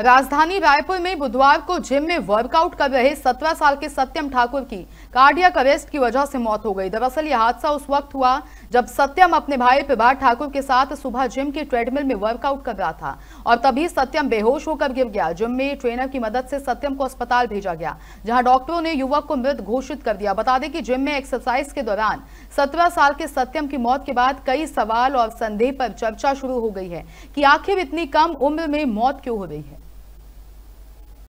राजधानी रायपुर में बुधवार को जिम में वर्कआउट कर रहे 17 साल के सत्यम ठाकुर की कार्डियक अरेस्ट की वजह से मौत हो गई दरअसल यह हादसा उस वक्त हुआ जब सत्यम अपने भाई प्रभात ठाकुर के साथ सुबह जिम के ट्रेडमिल में वर्कआउट कर रहा था और तभी सत्यम बेहोश होकर गिर गया जिम में ट्रेनर की मदद से सत्यम को अस्पताल भेजा गया जहां डॉक्टरों ने युवक को मृत घोषित कर दिया बता दें कि जिम में एक्सरसाइज के दौरान सत्रह साल के सत्यम की मौत के बाद कई सवाल और संदेह पर चर्चा शुरू हो गई है कि आखिर इतनी कम उम्र में मौत क्यों हो रही है